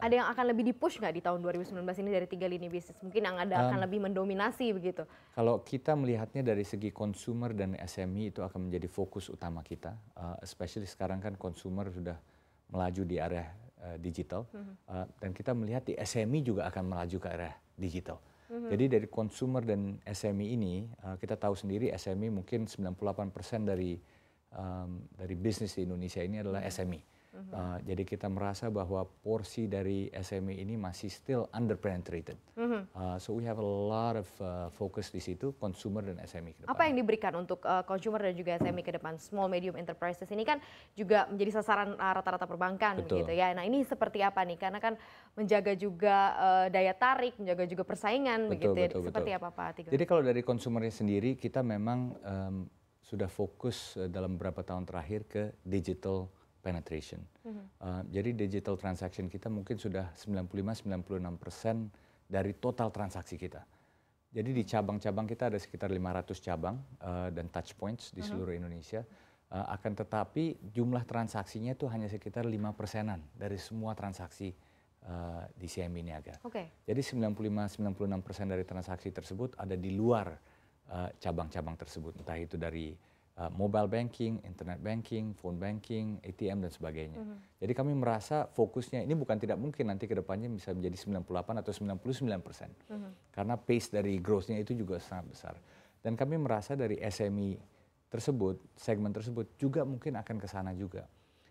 ada yang akan lebih dipush nggak di tahun 2019 ini dari tiga lini bisnis? Mungkin yang ada um, akan lebih mendominasi begitu. Kalau kita melihatnya dari segi consumer dan SME itu akan menjadi fokus utama kita. Uh, especially sekarang kan consumer sudah melaju di area uh, digital. Mm uh, dan kita melihat di SME juga akan melaju ke area digital. Mm -hmm. Jadi dari consumer dan SME ini, uh, kita tahu sendiri SME mungkin 98% dari um, dari bisnis di Indonesia ini adalah mhm. SME. Mm -hmm. Mm-hmm. Ah, jadi kita merasa bahwa porsi dari SME ini masih still underpenetrated. Uh, so we have a lot of uh, focus di situ consumer dan SME ke depan. Apa yang diberikan untuk uh, consumer dan juga SME ke depan? Small medium enterprises ini kan juga menjadi sasaran uh, rata-rata uh, perbankan Betul. gitu ya. Nah, ini seperti apa nih? Karena kan menjaga juga uh, daya tarik, menjaga juga persaingan betul, begitu. Ya. Betul, seperti betul. apa Pak Tiga. Jadi kalau dari konsumernya sendiri kita memang um, sudah fokus uh, dalam beberapa tahun terakhir ke digital penetration. Mm-hmm. Uh, jadi digital transaction kita mungkin sudah 95-96 persen dari total transaksi kita. Jadi di cabang-cabang kita ada sekitar 500 cabang uh, dan touch points di mm-hmm. seluruh Indonesia. Uh, akan tetapi jumlah transaksinya itu hanya sekitar 5 persenan dari semua transaksi uh, di CIMB Niaga. Okay. Jadi 95-96 persen dari transaksi tersebut ada di luar uh, cabang -cabang tersebut. Entah itu dari uh, mobile banking, internet banking, phone banking, ATM dan sebagainya. Mm -hmm. Jadi kami merasa fokusnya ini bukan tidak mungkin nanti ke depannya bisa menjadi 98 atau 99 persen. Mm -hmm. Karena pace dari growth-nya itu juga sangat besar. Dan kami merasa dari SME tersebut, segmen tersebut juga mungkin akan ke sana juga.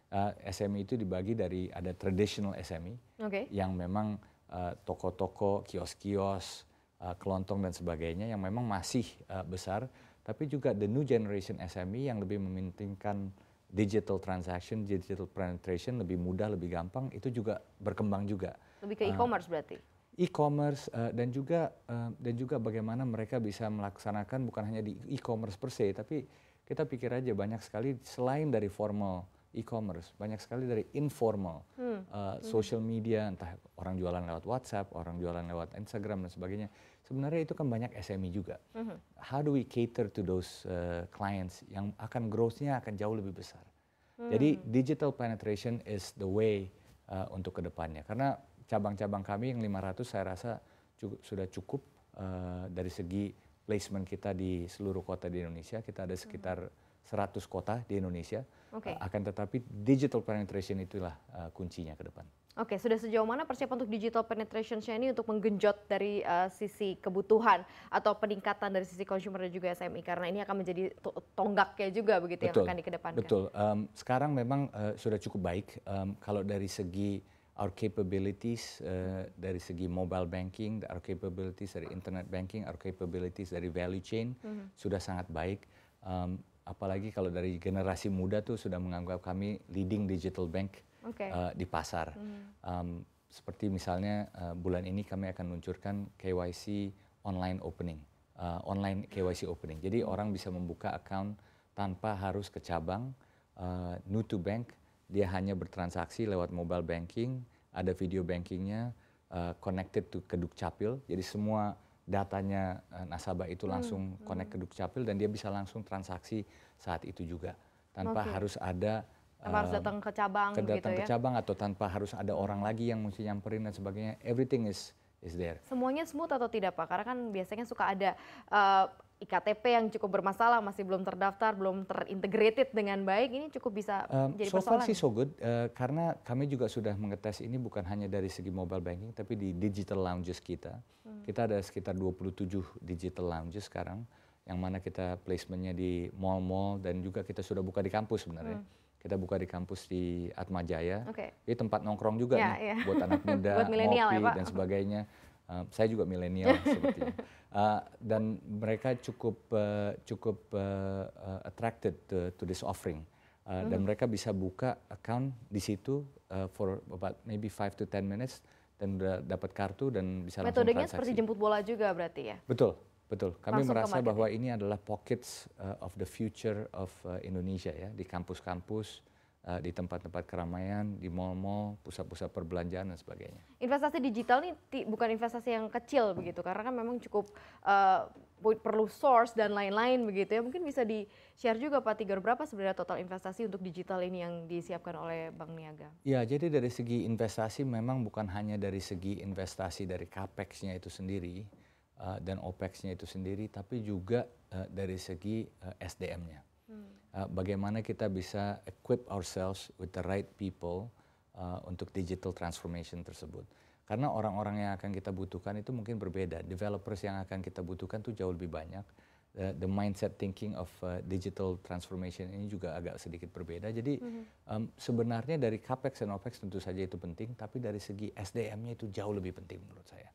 Uh, eh, SME itu dibagi dari ada traditional SME okay. yang memang eh, toko-toko, uh, kios-kios, uh, kelontong dan sebagainya yang memang masih uh, besar tapi juga the new generation SME yang lebih memintingkan digital transaction, digital penetration lebih mudah, lebih gampang, itu juga berkembang juga. Lebih ke ah, e-commerce uh, berarti? E-commerce uh, dan juga uh, dan juga bagaimana mereka bisa melaksanakan bukan hanya di e-commerce per se, tapi kita pikir aja banyak sekali selain dari formal e-commerce banyak sekali dari informal hmm. uh, social media entah orang jualan lewat WhatsApp orang jualan lewat Instagram dan sebagainya sebenarnya itu kan banyak SME juga hmm. how do we cater to those uh, clients yang akan growth-nya akan jauh lebih besar hmm. jadi digital penetration is the way uh, untuk kedepannya karena cabang-cabang kami yang 500 saya rasa cukup, sudah cukup uh, dari segi placement kita di seluruh kota di Indonesia kita ada hmm. sekitar hmm 100 kota di Indonesia. Okay. Eh, akan tetapi digital penetration itulah uh, kuncinya ke depan. Oke, okay, sudah sejauh mana persiapan untuk digital penetration ini untuk menggenjot dari uh, sisi kebutuhan atau peningkatan dari sisi consumer dan juga SME karena ini akan menjadi tonggaknya juga begitu betul, yang akan dikedepankan. Betul. Um, sekarang memang uh, sudah cukup baik um, kalau dari segi our capabilities uh, dari segi mobile banking, our capabilities dari internet banking, our capabilities dari value chain mm -hmm. sudah sangat baik. Um, apalagi kalau dari generasi muda tuh sudah menganggap kami leading digital bank okay. uh, eh, di pasar. Mm. Um, seperti misalnya uh, bulan ini kami akan meluncurkan KYC online opening, uh, online KYC opening. Jadi hmm. orang bisa membuka account tanpa harus ke cabang, uh, new to bank, dia hanya bertransaksi lewat mobile banking, ada video bankingnya, uh, connected to ke Dukcapil, jadi semua datanya eh, nasabah itu hmm, langsung hmm. connect ke Dukcapil dan dia bisa langsung transaksi saat itu juga tanpa okay. harus ada tanpa uh, harus eh, datang ke cabang gitu ke datang ya? gitu ke cabang atau tanpa harus ada orang lagi yang mesti nyamperin dan sebagainya everything is is there. Semuanya smooth atau tidak Pak? Karena kan biasanya suka ada uh, eh, IKTP yang cukup bermasalah, masih belum terdaftar, belum terintegrated dengan baik, ini cukup bisa um, jadi so persoalan. So far sih so good, uh, karena kami juga sudah mengetes ini bukan hanya dari segi mobile banking, tapi di digital lounges kita. Hmm. Kita ada sekitar 27 digital lounges sekarang, yang mana kita placementnya di mall-mall dan juga kita sudah buka di kampus sebenarnya. Hmm kita buka di kampus di Atmajaya. Okay. Ini tempat nongkrong juga yeah, nih yeah. buat anak muda, buat ya, ngopi ya, dan sebagainya. Uh, saya juga milenial sepertinya. Uh, eh, dan mereka cukup uh, cukup uh, uh, attracted to, to this offering. Uh, mm. Dan mm-hmm. mereka bisa buka account di situ uh, for about maybe 5 to 10 minutes dan udah dapat kartu dan bisa Metodenya langsung transaksi. Metodenya seperti jemput bola juga berarti ya? Betul. Betul, kami Langsung merasa bahwa ini adalah pockets uh, of the future of uh, Indonesia ya, di kampus-kampus, uh, di tempat-tempat keramaian, di mall-mall, pusat-pusat perbelanjaan dan sebagainya. Investasi digital ini bukan investasi yang kecil begitu, karena kan memang cukup uh, perlu source dan lain-lain begitu ya. Mungkin bisa di-share juga Pak Tiger berapa sebenarnya total investasi untuk digital ini yang disiapkan oleh Bank Niaga? Ya, jadi dari segi investasi memang bukan hanya dari segi investasi dari CAPEX-nya itu sendiri, Eh, dan OPEX-nya itu sendiri, tapi juga uh, dari segi uh, eh, SDM-nya. Hmm. Uh, bagaimana kita bisa equip ourselves with the right people uh, untuk digital transformation tersebut. Karena orang-orang yang akan kita butuhkan itu mungkin berbeda. Developers yang akan kita butuhkan itu jauh lebih banyak. Uh, the mindset thinking of uh, digital transformation ini juga agak sedikit berbeda. Jadi mm-hmm. um, sebenarnya dari capex dan opex tentu saja itu penting, tapi dari segi SDM-nya itu jauh lebih penting menurut saya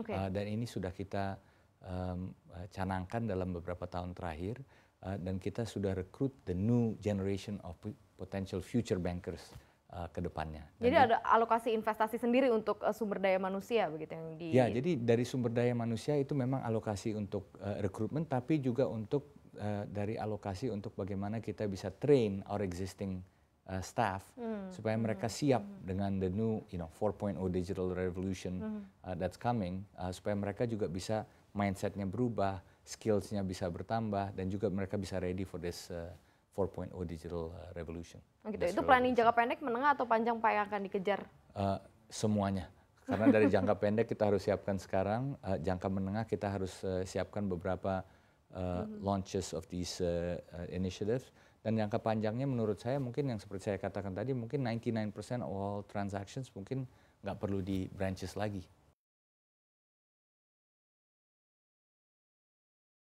okay. Eh, dan ini sudah kita um, canangkan dalam beberapa tahun terakhir uh, dan kita sudah rekrut the new generation of potential future bankers uh, ke depannya. Jadi dan ada alokasi investasi sendiri untuk uh, sumber daya manusia begitu yang di Ya, jadi dari sumber daya manusia itu memang alokasi untuk uh, rekrutmen tapi juga untuk uh, dari alokasi untuk bagaimana kita bisa train our existing uh, staff mm. supaya mereka hmm. siap mm. dengan the new you know 4.0 digital revolution mm. uh, that's coming uh, supaya mereka juga bisa mindsetnya berubah skillsnya bisa bertambah dan juga mereka bisa ready for this uh, 4.0 digital uh, revolution. Oh, gitu. itu planning jangka pendek, menengah atau panjang pak yang akan dikejar? Uh, semuanya. Karena dari jangka pendek kita harus siapkan sekarang, uh, jangka menengah kita harus uh, siapkan beberapa uh, mm -hmm. launches of these uh, uh, initiatives dan jangka panjangnya menurut saya mungkin yang seperti saya katakan tadi mungkin 99% all transactions mungkin nggak perlu di branches lagi.